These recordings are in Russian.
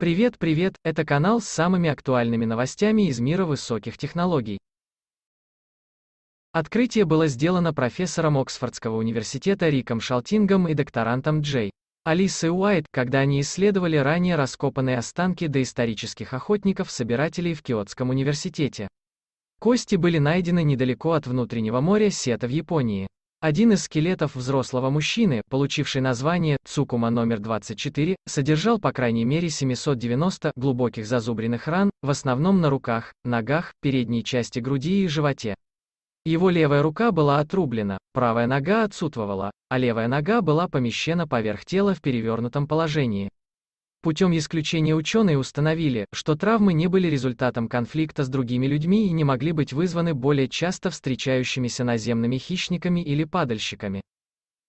Привет, привет, это канал с самыми актуальными новостями из мира высоких технологий. Открытие было сделано профессором Оксфордского университета Риком Шалтингом и докторантом Джей. Алис Уайт, когда они исследовали ранее раскопанные останки доисторических охотников-собирателей в Киотском университете. Кости были найдены недалеко от внутреннего моря Сета в Японии. Один из скелетов взрослого мужчины, получивший название Цукума номер 24, содержал по крайней мере 790 глубоких зазубренных ран, в основном на руках, ногах, передней части груди и животе. Его левая рука была отрублена, правая нога отсутствовала, а левая нога была помещена поверх тела в перевернутом положении. Путем исключения ученые установили, что травмы не были результатом конфликта с другими людьми и не могли быть вызваны более часто встречающимися наземными хищниками или падальщиками.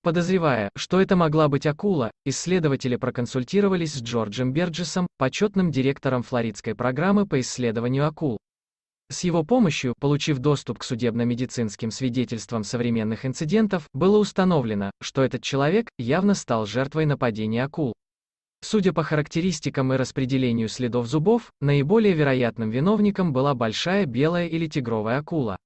Подозревая, что это могла быть акула, исследователи проконсультировались с Джорджем Берджесом, почетным директором флоридской программы по исследованию акул. С его помощью, получив доступ к судебно-медицинским свидетельствам современных инцидентов, было установлено, что этот человек явно стал жертвой нападения акул. Судя по характеристикам и распределению следов зубов, наиболее вероятным виновником была большая белая или тигровая акула.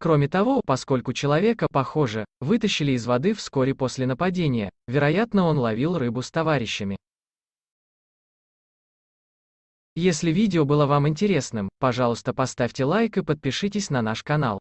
Кроме того, поскольку человека, похоже, вытащили из воды вскоре после нападения, вероятно он ловил рыбу с товарищами. Если видео было вам интересным, пожалуйста поставьте лайк и подпишитесь на наш канал.